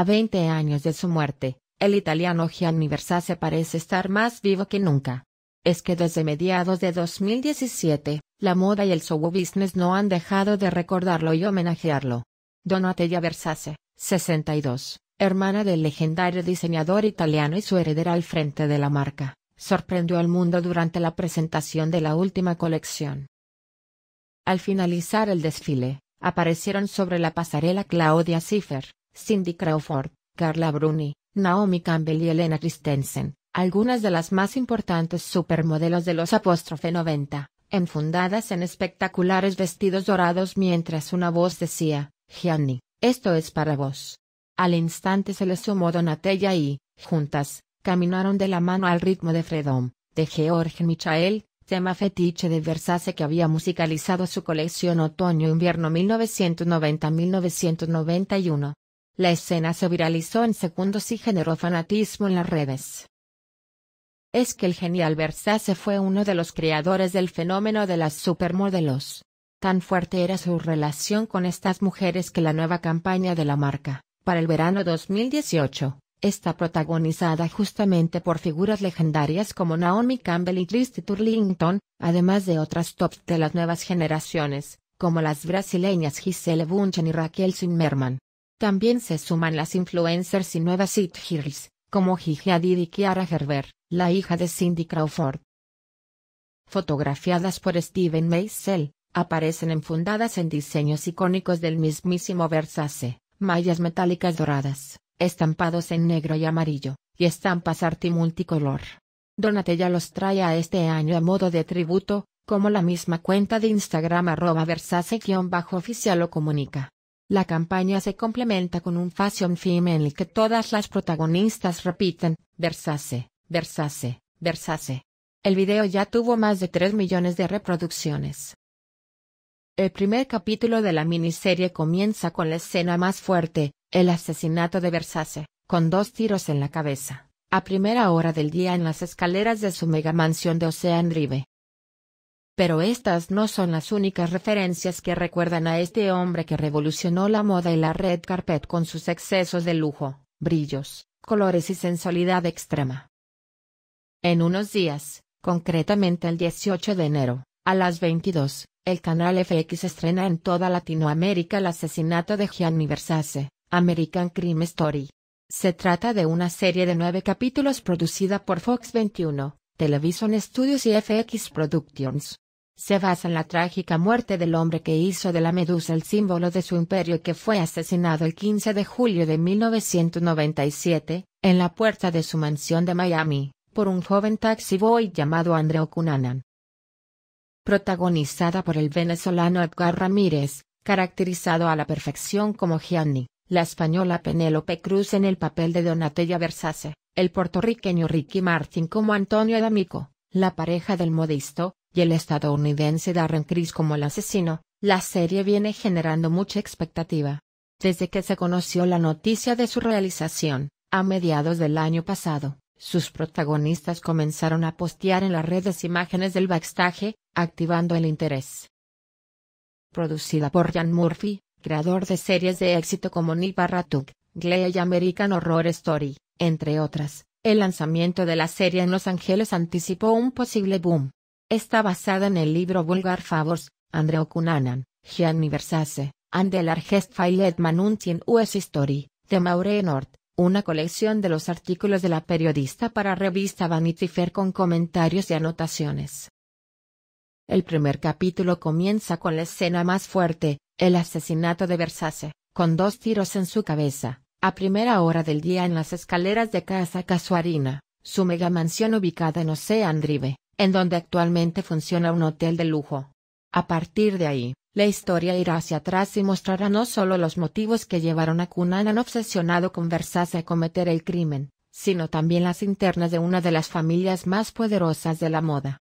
A 20 años de su muerte, el italiano Gianni Versace parece estar más vivo que nunca. Es que desde mediados de 2017, la moda y el show business no han dejado de recordarlo y homenajearlo. Donatella Versace, 62, hermana del legendario diseñador italiano y su heredera al frente de la marca, sorprendió al mundo durante la presentación de la última colección. Al finalizar el desfile, aparecieron sobre la pasarela Claudia Ziffer. Cindy Crawford, Carla Bruni, Naomi Campbell y Elena Christensen, algunas de las más importantes supermodelos de los apóstrofe 90, enfundadas en espectaculares vestidos dorados mientras una voz decía, Gianni, esto es para vos. Al instante se le sumó Donatella y, juntas, caminaron de la mano al ritmo de Fredom, de George Michael, tema fetiche de Versace que había musicalizado su colección otoño-invierno 1990-1991. La escena se viralizó en segundos y generó fanatismo en las redes. Es que el genial Versace fue uno de los creadores del fenómeno de las supermodelos. Tan fuerte era su relación con estas mujeres que la nueva campaña de la marca, para el verano 2018, está protagonizada justamente por figuras legendarias como Naomi Campbell y Christy Turlington, además de otras tops de las nuevas generaciones, como las brasileñas Gisele Bunchen y Raquel Zimmerman. También se suman las influencers y nuevas hit girls, como Gigi Hadid y Kiara Gerber, la hija de Cindy Crawford. Fotografiadas por Steven Meisel, aparecen enfundadas en diseños icónicos del mismísimo Versace, mallas metálicas doradas, estampados en negro y amarillo, y estampas arti multicolor. Donatella los trae a este año a modo de tributo, como la misma cuenta de Instagram arroba Versace-oficial lo comunica. La campaña se complementa con un fashion film en el que todas las protagonistas repiten, Versace, Versace, Versace. El video ya tuvo más de tres millones de reproducciones. El primer capítulo de la miniserie comienza con la escena más fuerte, el asesinato de Versace, con dos tiros en la cabeza, a primera hora del día en las escaleras de su megamansión de Ocean Drive, pero estas no son las únicas referencias que recuerdan a este hombre que revolucionó la moda y la red carpet con sus excesos de lujo, brillos, colores y sensualidad extrema. En unos días, concretamente el 18 de enero, a las 22, el canal FX estrena en toda Latinoamérica el asesinato de Gianni Versace, American Crime Story. Se trata de una serie de nueve capítulos producida por Fox 21, Television Studios y FX Productions se basa en la trágica muerte del hombre que hizo de la medusa el símbolo de su imperio y que fue asesinado el 15 de julio de 1997, en la puerta de su mansión de Miami, por un joven taxi boy llamado Andreo Cunanan. Protagonizada por el venezolano Edgar Ramírez, caracterizado a la perfección como Gianni, la española Penélope Cruz en el papel de Donatella Versace, el puertorriqueño Ricky Martin como Antonio D'Amico, la pareja del modisto, y el estadounidense Darren Criss como el asesino, la serie viene generando mucha expectativa. Desde que se conoció la noticia de su realización, a mediados del año pasado, sus protagonistas comenzaron a postear en las redes imágenes del backstage, activando el interés. Producida por Jan Murphy, creador de series de éxito como Nipa Barratuk, Glee y American Horror Story, entre otras, el lanzamiento de la serie en Los Ángeles anticipó un posible boom, Está basada en el libro Vulgar Favors, André Cunanan, Gianni Versace, and the largest Manuntien US History, de Maureen Nord, una colección de los artículos de la periodista para revista Vanity Fair con comentarios y anotaciones. El primer capítulo comienza con la escena más fuerte, el asesinato de Versace, con dos tiros en su cabeza, a primera hora del día en las escaleras de Casa Casuarina, su megamansión ubicada en Ocean Drive, en donde actualmente funciona un hotel de lujo. A partir de ahí, la historia irá hacia atrás y mostrará no solo los motivos que llevaron a Cunanan obsesionado con Versace a cometer el crimen, sino también las internas de una de las familias más poderosas de la moda.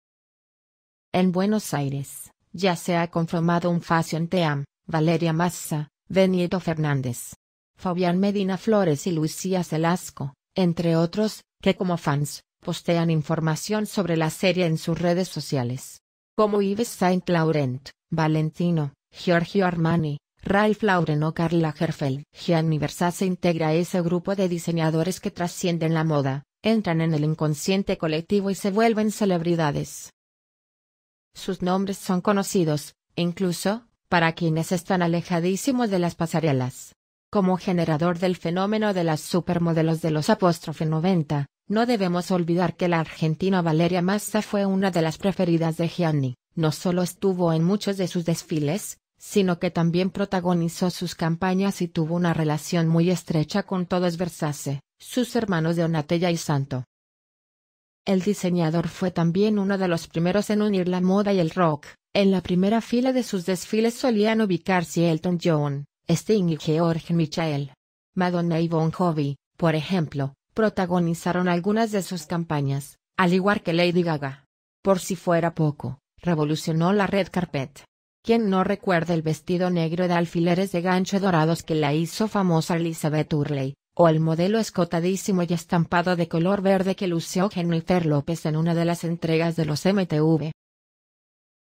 En Buenos Aires, ya se ha conformado un en team, Valeria Massa, Benito Fernández, Fabián Medina Flores y Lucía Selasco, entre otros, que como fans, postean información sobre la serie en sus redes sociales. Como Yves Saint Laurent, Valentino, Giorgio Armani, Ralph Lauren o Karl Lagerfeld. Gianni Versace integra a ese grupo de diseñadores que trascienden la moda, entran en el inconsciente colectivo y se vuelven celebridades. Sus nombres son conocidos, incluso, para quienes están alejadísimos de las pasarelas. Como generador del fenómeno de las supermodelos de los apóstrofe 90, no debemos olvidar que la argentina Valeria Massa fue una de las preferidas de Gianni, no solo estuvo en muchos de sus desfiles, sino que también protagonizó sus campañas y tuvo una relación muy estrecha con todos Versace, sus hermanos de Donatella y Santo. El diseñador fue también uno de los primeros en unir la moda y el rock. En la primera fila de sus desfiles solían ubicarse Elton John, Sting y George Michael. Madonna y Bon Jovi, por ejemplo, protagonizaron algunas de sus campañas, al igual que Lady Gaga. Por si fuera poco, revolucionó la red carpet. ¿Quién no recuerda el vestido negro de alfileres de gancho dorados que la hizo famosa Elizabeth Hurley, o el modelo escotadísimo y estampado de color verde que lució Jennifer López en una de las entregas de los MTV?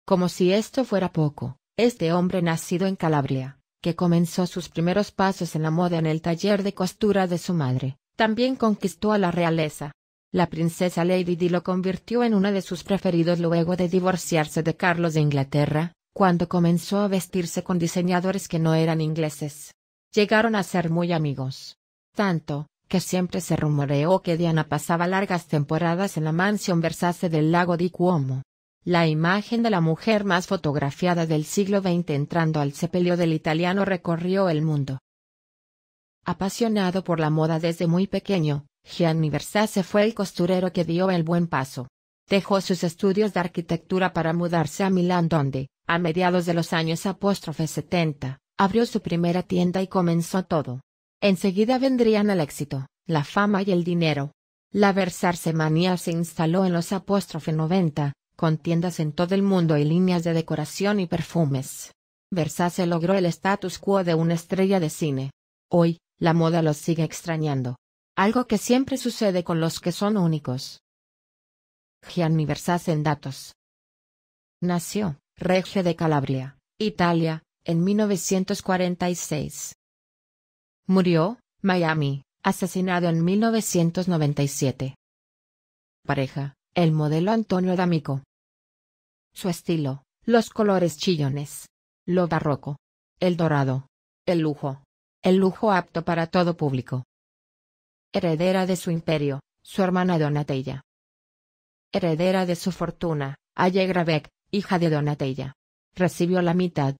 Como si esto fuera poco, este hombre nacido en Calabria, que comenzó sus primeros pasos en la moda en el taller de costura de su madre, también conquistó a la realeza. La princesa Lady Di lo convirtió en uno de sus preferidos luego de divorciarse de Carlos de Inglaterra, cuando comenzó a vestirse con diseñadores que no eran ingleses. Llegaron a ser muy amigos. Tanto, que siempre se rumoreó que Diana pasaba largas temporadas en la mansión Versace del lago di Cuomo. La imagen de la mujer más fotografiada del siglo XX entrando al sepelio del italiano recorrió el mundo. Apasionado por la moda desde muy pequeño, Gianni Versace fue el costurero que dio el buen paso. Dejó sus estudios de arquitectura para mudarse a Milán donde, a mediados de los años apóstrofe 70, abrió su primera tienda y comenzó todo. Enseguida vendrían el éxito, la fama y el dinero. La Versace manía se instaló en los apóstrofe 90, con tiendas en todo el mundo y líneas de decoración y perfumes. Versace logró el status quo de una estrella de cine. Hoy, la moda los sigue extrañando. Algo que siempre sucede con los que son únicos. Gianni Versace en datos. Nació, Regio de Calabria, Italia, en 1946. Murió, Miami, asesinado en 1997. Pareja, el modelo Antonio D'Amico. Su estilo, los colores chillones. Lo barroco. El dorado. El lujo el lujo apto para todo público. Heredera de su imperio, su hermana Donatella. Heredera de su fortuna, Allegra hija de Donatella. Recibió la mitad,